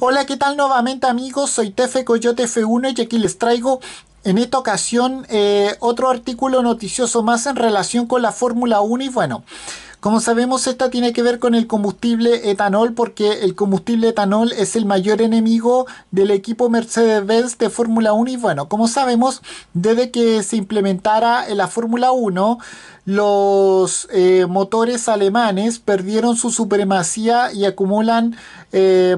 Hola, ¿qué tal nuevamente amigos? Soy Tefe Coyote F1 y aquí les traigo en esta ocasión eh, otro artículo noticioso más en relación con la Fórmula 1 y bueno, como sabemos esta tiene que ver con el combustible etanol porque el combustible etanol es el mayor enemigo del equipo Mercedes-Benz de Fórmula 1 y bueno, como sabemos desde que se implementara en la Fórmula 1 los eh, motores alemanes perdieron su supremacía y acumulan... Eh,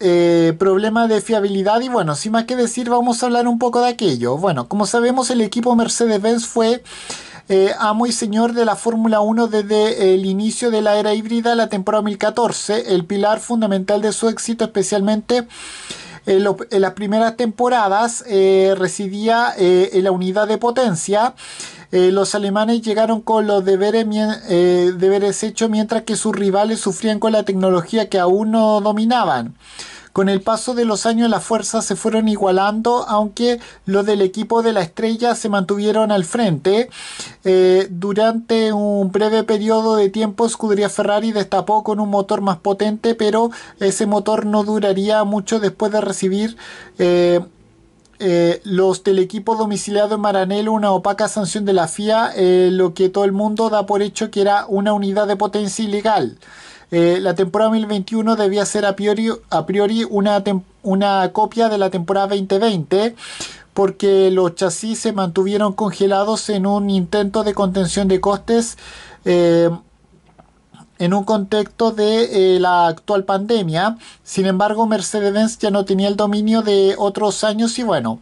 eh, problema de fiabilidad y bueno, sin más que decir vamos a hablar un poco de aquello. Bueno, como sabemos el equipo Mercedes-Benz fue eh, amo y señor de la Fórmula 1 desde el inicio de la era híbrida, la temporada 2014, el pilar fundamental de su éxito especialmente en, las primeras temporadas eh, residía en la unidad de potencia eh, los alemanes llegaron con los eh, deberes, hechos mientras que sus rivales sufrían con la tecnología que aún no dominaban. Con el paso de los años las fuerzas se fueron igualando, aunque los del equipo de la estrella se mantuvieron al frente. Eh, durante un breve periodo de tiempo, Scuderia Ferrari destapó con un motor más potente, pero ese motor no duraría mucho después de recibir eh, los del equipo domiciliado en Maranelo, una opaca sanción de la FIA, eh, lo que todo el mundo da por hecho que era una unidad de potencia ilegal. Eh, la temporada 2021 debía ser a priori, a priori una, una copia de la temporada 2020 porque los chasis se mantuvieron congelados en un intento de contención de costes en un contexto de eh, la actual pandemia. Sin embargo, Mercedes-Benz ya no tenía el dominio de otros años y bueno,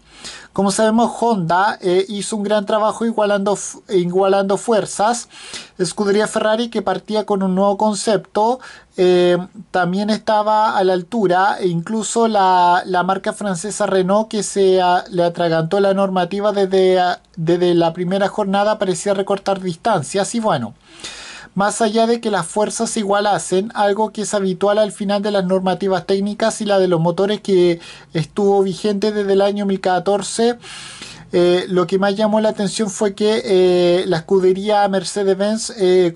como sabemos, Honda eh, hizo un gran trabajo igualando, igualando fuerzas. Escudería Ferrari que partía con un nuevo concepto. Eh, también estaba a la altura e incluso la, marca francesa Renault que se le atragantó la normativa desde, desde la primera jornada parecía recortar distancias y bueno más allá de que las fuerzas igualacen, igualasen, algo que es habitual al final de las normativas técnicas y la de los motores que estuvo vigente desde el año 2014. Eh, lo que más llamó la atención fue que eh, la escudería Mercedes-Benz eh,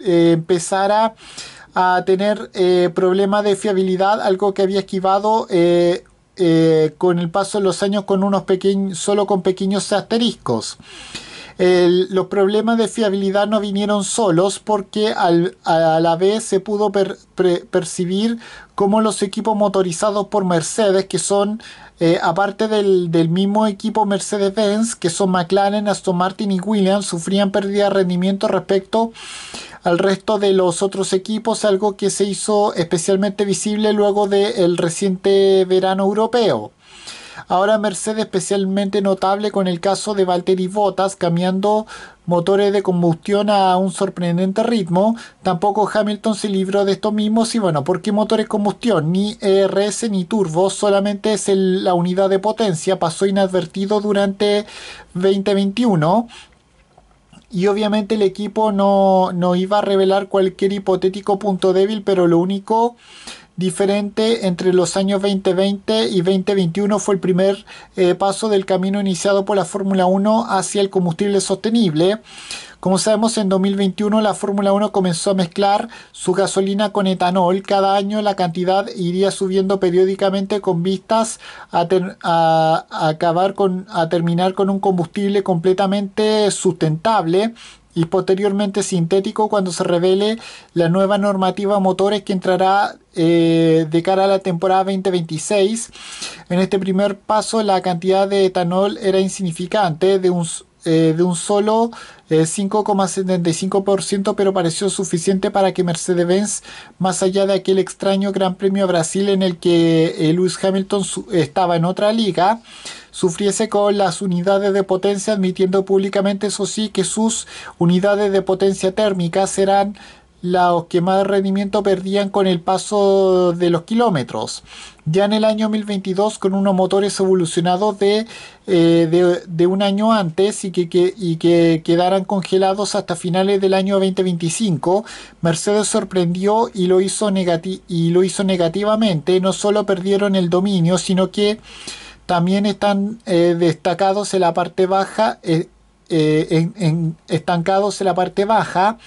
empezara a tener problemas de fiabilidad, algo que había esquivado con el paso de los años con unos pequeños, solo con pequeños asteriscos los problemas de fiabilidad no vinieron solos porque al, a la vez se pudo percibir cómo los equipos motorizados por Mercedes, que son eh, aparte del, mismo equipo Mercedes-Benz, que son McLaren, Aston Martin y Williams, sufrían pérdida de rendimiento respecto al resto de los otros equipos, algo que se hizo especialmente visible luego del reciente verano europeo. Ahora Mercedes especialmente notable con el caso de Valtteri Bottas cambiando motores de combustión a un sorprendente ritmo. Tampoco Hamilton se libró de esto mismo. Y bueno, ¿por qué motores combustión? Ni ERS ni turbo, solamente es la unidad de potencia. Pasó inadvertido durante 2021 y obviamente el equipo no, no, iba a revelar cualquier hipotético punto débil, pero lo único diferente entre los años 2020 y 2021 fue el primer eh, paso del camino iniciado por la Fórmula 1 hacia el combustible sostenible. Como sabemos, en 2021 la Fórmula 1 comenzó a mezclar su gasolina con etanol. Cada año la cantidad iría subiendo periódicamente con vistas a terminar con un combustible completamente sustentable y posteriormente sintético cuando se revele la nueva normativa motores que entrará eh, de cara a la temporada 2026. En este primer paso la cantidad de etanol era insignificante, de un, eh, de un solo 5,75%, eh, pero pareció suficiente para que Mercedes-Benz, más allá de aquel extraño Gran Premio Brasil en el que Lewis Hamilton estaba en otra liga, sufriese con las unidades de potencia, admitiendo públicamente, eso sí, que sus unidades de potencia térmica serán las que más rendimiento perdían con el paso de los kilómetros. Ya en el año 2022, con unos motores evolucionados de, eh, de, un año antes y que, quedaran congelados hasta finales del año 2025, Mercedes sorprendió y lo hizo, y lo hizo negativamente. No solo perdieron el dominio, sino que también están eh, destacados en la parte baja, eh, eh, estancados en la parte baja.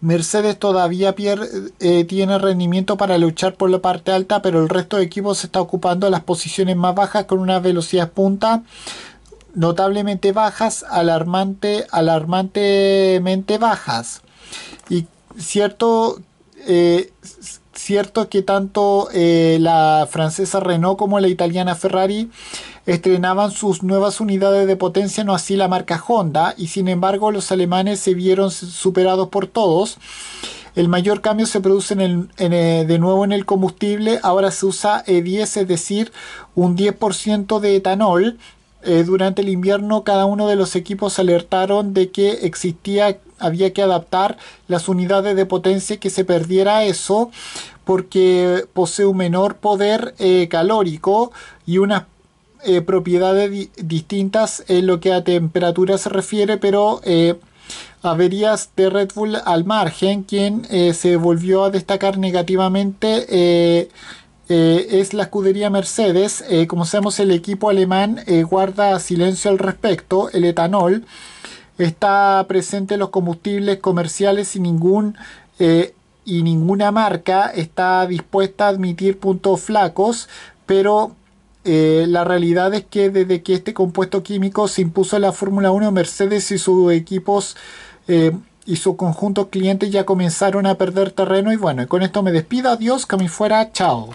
Mercedes todavía tiene rendimiento para luchar por la parte alta, pero el resto de equipos está ocupando las posiciones más bajas con una velocidad punta notablemente bajas, alarmante, alarmantemente bajas. Y cierto, cierto que tanto eh, la francesa Renault como la italiana Ferrari estrenaban sus nuevas unidades de potencia, no así la marca Honda, y sin embargo los alemanes se vieron superados por todos. El mayor cambio se produce eh, de nuevo en el combustible, ahora se usa E10, es decir, un 10% de etanol, eh, durante el invierno cada uno de los equipos alertaron de que existía, había que adaptar las unidades de potencia que se perdiera eso porque posee un menor poder eh, calórico y unas eh, propiedades distintas en lo que a temperatura se refiere, pero averías de Red Bull al margen, quien se volvió a destacar negativamente eh, es la escudería Mercedes. Eh, como sabemos, el equipo alemán eh, guarda silencio al respecto. El etanol está presente en los combustibles comerciales y ningún y ninguna marca está dispuesta a admitir puntos flacos, pero la realidad es que desde que este compuesto químico se impuso en la Fórmula 1, Mercedes y sus equipos y su conjunto clientes ya comenzaron a perder terreno. Y bueno, con esto me despido. Adiós, que me fuera. Chao.